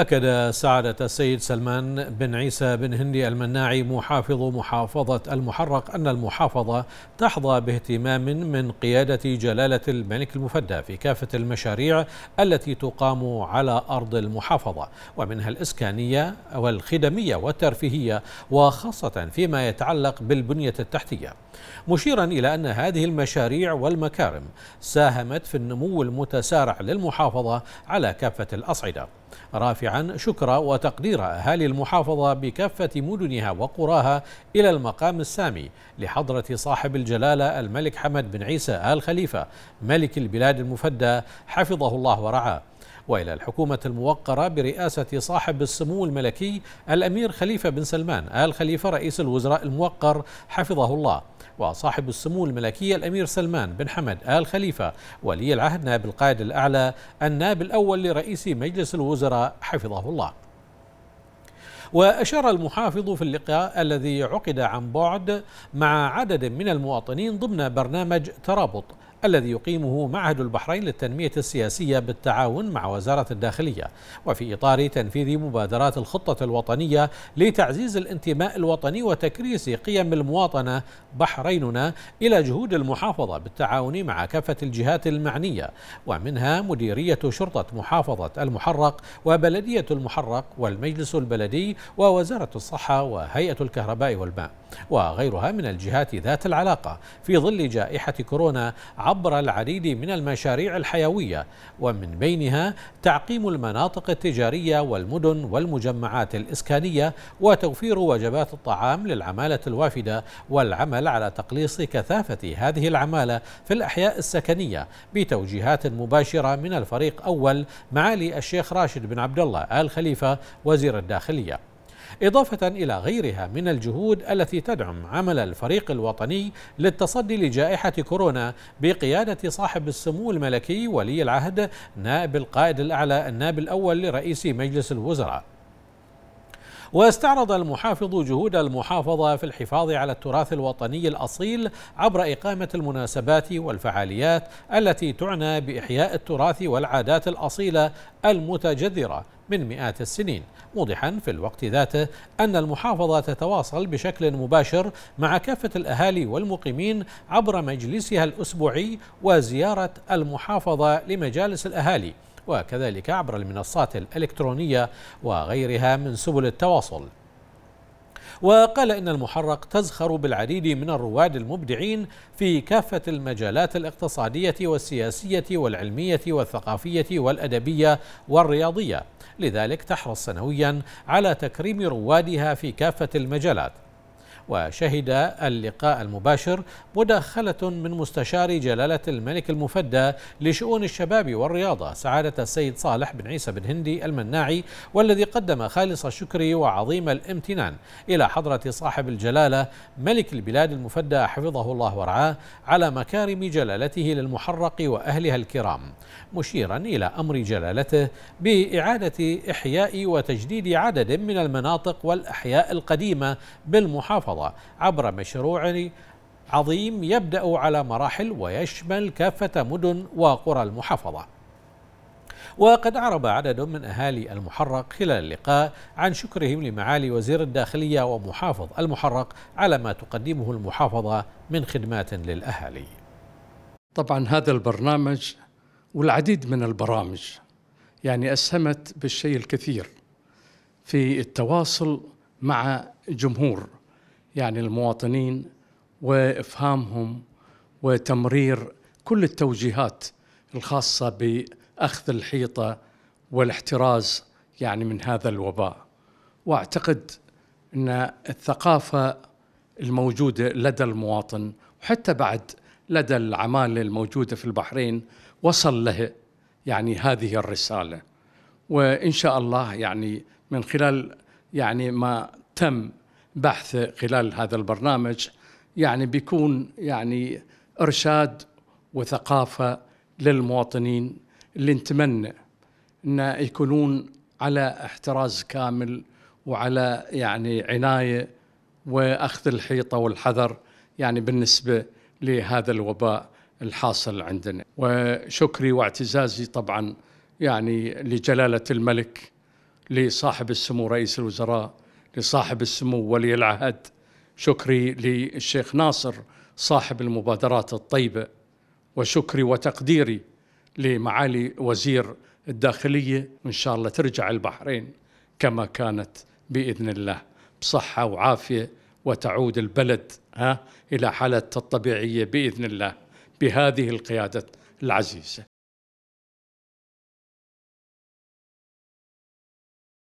أكد سعادة السيد سلمان بن عيسى بن هندي المناعي محافظ محافظة المحرق أن المحافظة تحظى باهتمام من قيادة جلالة الملك المفدى في كافة المشاريع التي تقام على أرض المحافظة ومنها الإسكانية والخدمية والترفيهية وخاصة فيما يتعلق بالبنية التحتية مشيرا إلى أن هذه المشاريع والمكارم ساهمت في النمو المتسارع للمحافظة على كافة الأصعدة رافعا شكر وتقدير أهالي المحافظة بكافة مدنها وقراها إلى المقام السامي لحضرة صاحب الجلالة الملك حمد بن عيسى آل خليفة ملك البلاد المفدى حفظه الله ورعاه والى الحكومه الموقره برئاسه صاحب السمو الملكي الامير خليفه بن سلمان ال خليفه رئيس الوزراء الموقر حفظه الله وصاحب السمو الملكي الامير سلمان بن حمد ال خليفه ولي العهد نائب القائد الاعلى النائب الاول لرئيس مجلس الوزراء حفظه الله. وأشار المحافظ في اللقاء الذي عقد عن بعد مع عدد من المواطنين ضمن برنامج ترابط الذي يقيمه معهد البحرين للتنمية السياسية بالتعاون مع وزارة الداخلية وفي إطار تنفيذ مبادرات الخطة الوطنية لتعزيز الانتماء الوطني وتكريس قيم المواطنة بحريننا إلى جهود المحافظة بالتعاون مع كافة الجهات المعنية ومنها مديرية شرطة محافظة المحرق وبلدية المحرق والمجلس البلدي ووزارة الصحة وهيئة الكهرباء والماء وغيرها من الجهات ذات العلاقة في ظل جائحة كورونا عبر العديد من المشاريع الحيوية ومن بينها تعقيم المناطق التجارية والمدن والمجمعات الإسكانية وتوفير وجبات الطعام للعمالة الوافدة والعمل على تقليص كثافة هذه العمالة في الأحياء السكنية بتوجيهات مباشرة من الفريق أول معالي الشيخ راشد بن عبد الله آل خليفة وزير الداخلية إضافة إلى غيرها من الجهود التي تدعم عمل الفريق الوطني للتصدي لجائحة كورونا بقيادة صاحب السمو الملكي ولي العهد نائب القائد الأعلى النائب الأول لرئيس مجلس الوزراء واستعرض المحافظ جهود المحافظة في الحفاظ على التراث الوطني الأصيل عبر إقامة المناسبات والفعاليات التي تعنى بإحياء التراث والعادات الأصيلة المتجذرة من مئات السنين موضحا في الوقت ذاته أن المحافظة تتواصل بشكل مباشر مع كافة الأهالي والمقيمين عبر مجلسها الأسبوعي وزيارة المحافظة لمجالس الأهالي وكذلك عبر المنصات الإلكترونية وغيرها من سبل التواصل وقال إن المحرق تزخر بالعديد من الرواد المبدعين في كافة المجالات الاقتصادية والسياسية والعلمية والثقافية والأدبية والرياضية لذلك تحرص سنويا على تكريم روادها في كافة المجالات وشهد اللقاء المباشر مداخلة من مستشار جلالة الملك المفدى لشؤون الشباب والرياضة سعادة السيد صالح بن عيسى بن هندي المناعي والذي قدم خالص الشكر وعظيم الامتنان إلى حضرة صاحب الجلالة ملك البلاد المفدى حفظه الله ورعاه على مكارم جلالته للمحرق وأهلها الكرام مشيرا إلى أمر جلالته بإعادة إحياء وتجديد عدد من المناطق والأحياء القديمة بالمحافظة الرياضة عبر مشروع عظيم يبدأ على مراحل ويشمل كافة مدن وقرى المحافظة وقد عرب عدد من أهالي المحرق خلال اللقاء عن شكرهم لمعالي وزير الداخلية ومحافظ المحرق على ما تقدمه المحافظة من خدمات للأهالي طبعا هذا البرنامج والعديد من البرامج يعني أسهمت بالشيء الكثير في التواصل مع جمهور يعني المواطنين وافهامهم وتمرير كل التوجيهات الخاصه باخذ الحيطه والاحتراز يعني من هذا الوباء واعتقد ان الثقافه الموجوده لدى المواطن وحتى بعد لدى العماله الموجوده في البحرين وصل له يعني هذه الرساله وان شاء الله يعني من خلال يعني ما تم بحث خلال هذا البرنامج يعني بيكون يعني إرشاد وثقافة للمواطنين اللي نتمنى أن يكونون على احتراز كامل وعلى يعني عناية وأخذ الحيطة والحذر يعني بالنسبة لهذا الوباء الحاصل عندنا وشكري واعتزازي طبعا يعني لجلالة الملك لصاحب السمو رئيس الوزراء لصاحب السمو ولي العهد شكري للشيخ ناصر صاحب المبادرات الطيبة وشكري وتقديري لمعالي وزير الداخلية وإن شاء الله ترجع البحرين كما كانت بإذن الله بصحة وعافية وتعود البلد ها إلى حالتها الطبيعية بإذن الله بهذه القيادة العزيزة